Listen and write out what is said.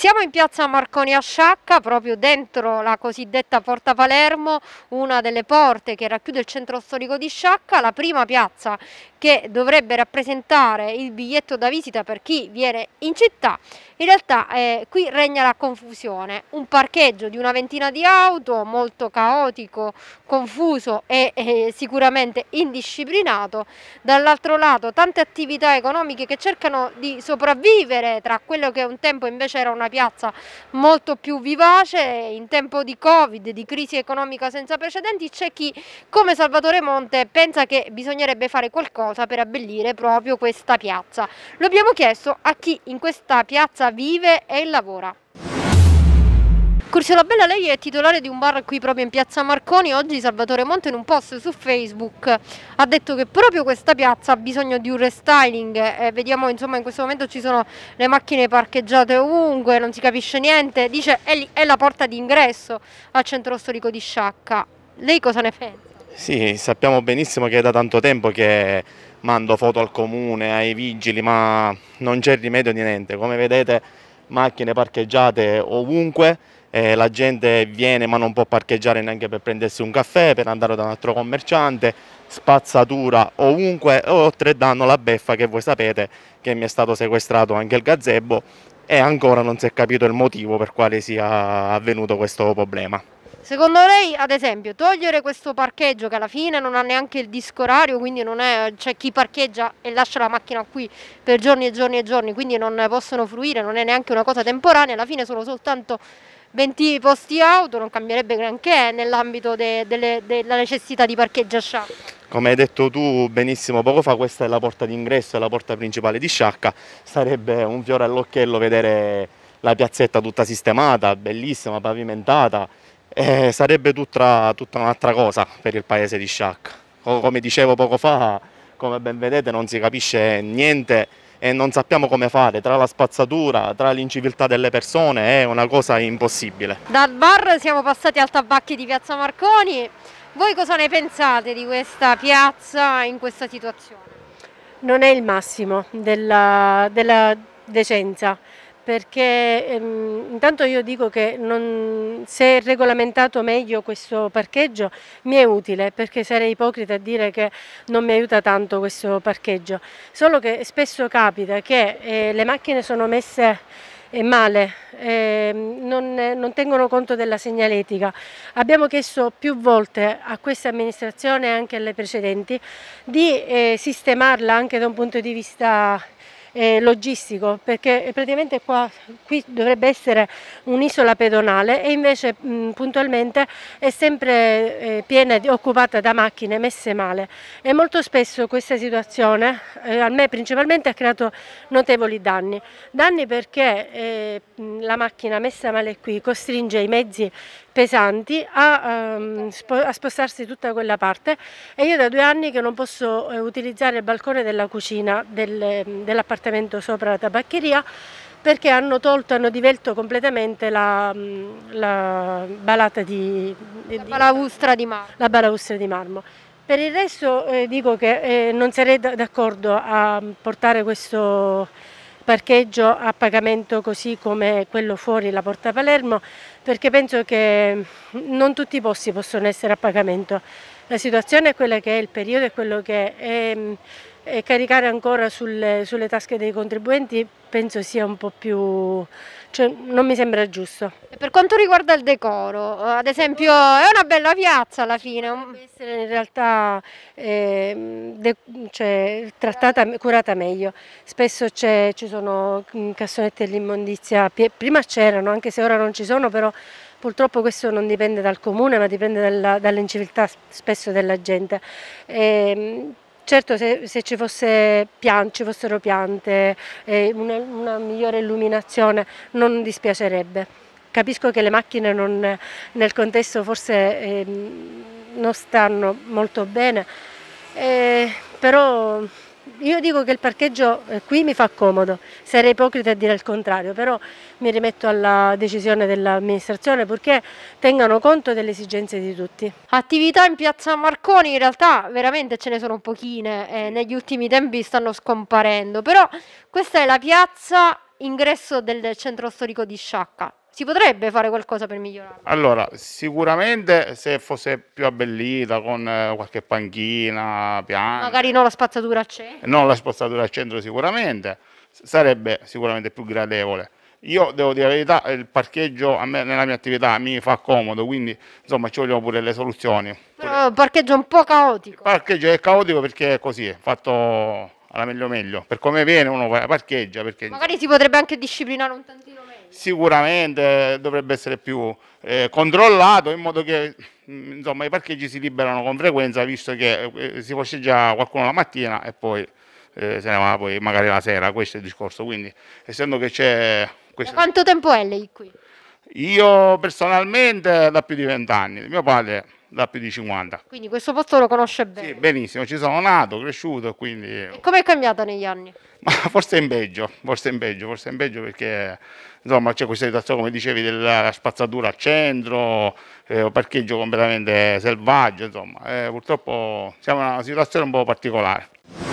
Siamo in piazza Marconi a Sciacca, proprio dentro la cosiddetta Porta Palermo, una delle porte che racchiude il centro storico di Sciacca, la prima piazza che dovrebbe rappresentare il biglietto da visita per chi viene in città in realtà eh, qui regna la confusione, un parcheggio di una ventina di auto molto caotico, confuso e eh, sicuramente indisciplinato, dall'altro lato tante attività economiche che cercano di sopravvivere tra quello che un tempo invece era una piazza molto più vivace, in tempo di Covid, di crisi economica senza precedenti, c'è chi come Salvatore Monte pensa che bisognerebbe fare qualcosa per abbellire proprio questa piazza. Lo abbiamo chiesto a chi in questa piazza vive e lavora. Cursula Bella, lei è titolare di un bar qui proprio in piazza Marconi, oggi Salvatore Monte in un post su Facebook ha detto che proprio questa piazza ha bisogno di un restyling, eh, vediamo insomma in questo momento ci sono le macchine parcheggiate ovunque, non si capisce niente, dice è, lì, è la porta d'ingresso al centro storico di Sciacca, lei cosa ne pensa? Sì, sappiamo benissimo che è da tanto tempo che mando foto al comune, ai vigili, ma non c'è rimedio di niente. Come vedete macchine parcheggiate ovunque, eh, la gente viene ma non può parcheggiare neanche per prendersi un caffè, per andare da un altro commerciante, spazzatura ovunque, oltre danno la beffa che voi sapete che mi è stato sequestrato anche il gazebo e ancora non si è capito il motivo per quale sia avvenuto questo problema. Secondo lei, ad esempio, togliere questo parcheggio che alla fine non ha neanche il disco orario, quindi c'è cioè, chi parcheggia e lascia la macchina qui per giorni e giorni e giorni, quindi non possono fruire, non è neanche una cosa temporanea, alla fine sono soltanto 20 posti auto, non cambierebbe granché nell'ambito della de, de, de necessità di parcheggio a Sciacca. Come hai detto tu benissimo poco fa, questa è la porta d'ingresso, è la porta principale di Sciacca, sarebbe un fiore all'occhiello vedere la piazzetta tutta sistemata, bellissima, pavimentata, eh, sarebbe tutta, tutta un'altra cosa per il paese di Sciacca. Come dicevo poco fa, come ben vedete non si capisce niente e non sappiamo come fare, tra la spazzatura, tra l'inciviltà delle persone è una cosa impossibile. Dal bar siamo passati al tabacchi di Piazza Marconi, voi cosa ne pensate di questa piazza in questa situazione? Non è il massimo della, della decenza, perché ehm, intanto io dico che non, se è regolamentato meglio questo parcheggio mi è utile perché sarei ipocrita a dire che non mi aiuta tanto questo parcheggio, solo che spesso capita che eh, le macchine sono messe eh, male, eh, non, non, tengono conto della segnaletica. Abbiamo chiesto più volte a questa amministrazione e anche alle precedenti di eh, sistemarla anche da un punto di vista eh, logistico perché praticamente qua, qui dovrebbe essere un'isola pedonale e invece mh, puntualmente è sempre eh, piena occupata da macchine messe male e molto spesso questa situazione eh, a me principalmente ha creato notevoli danni. Danni perché eh, la macchina messa male qui costringe i mezzi pesanti a, ehm, spo a spostarsi tutta quella parte e io da due anni che non posso eh, utilizzare il balcone della cucina del, dell'appartamento l'appartamento sopra la tabaccheria perché hanno tolto, hanno divelto completamente la, mm, la balata di, la balaustra di marmo. La balaustra di marmo. Per il resto eh, dico che eh, non sarei d'accordo a portare questo parcheggio a pagamento così come quello fuori la Porta Palermo perché penso che non tutti i posti possono essere a pagamento. La situazione è quella che è, il periodo è quello che è. E, mm, e caricare ancora sulle, sulle tasche dei contribuenti penso sia un po' più... Cioè, non mi sembra giusto. E per quanto riguarda il decoro, ad esempio è una bella piazza alla fine. Deve essere in realtà eh, de, cioè, trattata, curata meglio. Spesso ci sono mm, cassonette dell'immondizia, prima c'erano anche se ora non ci sono, però purtroppo questo non dipende dal comune ma dipende dall'inciviltà spesso della gente. E, ehm, Certo se, se ci, fosse pian, ci, fossero piante, e una, una migliore illuminazione non dispiacerebbe capisco che le macchine non, nel contesto forse eh, non stanno molto bene, eh, però io dico che il parcheggio eh, qui mi fa comodo, sarei ipocrita a dire il contrario, però mi rimetto alla decisione dell'amministrazione purché tengano conto delle esigenze di tutti. Attività in piazza Marconi in realtà veramente ce ne sono pochine, eh, negli ultimi tempi stanno scomparendo, però questa è la piazza ingresso del centro storico di Sciacca, si potrebbe fare qualcosa per migliorare? Allora, sicuramente se fosse più abbellita con eh, qualche panchina, piano. Magari non la spazzatura al centro. Non la spazzatura al centro sicuramente, sarebbe sicuramente più gradevole. Io devo dire la verità, il parcheggio me, nella mia attività mi fa comodo, quindi insomma ci vogliono pure le soluzioni. Però il parcheggio è un po' caotico. Il parcheggio è caotico perché è così, è fatto alla meglio meglio. Per come viene uno parcheggia. Perché... Magari si potrebbe anche disciplinare un tantino sicuramente dovrebbe essere più eh, controllato in modo che mm, insomma, i parcheggi si liberano con frequenza visto che eh, si posteggia qualcuno la mattina e poi eh, se ne va poi magari la sera, questo è il discorso. Quindi essendo che c'è... Questo... Quanto tempo è lei qui? Io personalmente da più di vent'anni, mio padre da più di 50. Quindi questo posto lo conosce bene? Sì, benissimo, ci sono nato, cresciuto, quindi... E com'è cambiata negli anni? Ma forse in peggio, forse in peggio, forse in peggio perché insomma c'è questa situazione, come dicevi, della spazzatura al centro, eh, parcheggio completamente selvaggio, insomma, eh, purtroppo siamo in una situazione un po' particolare.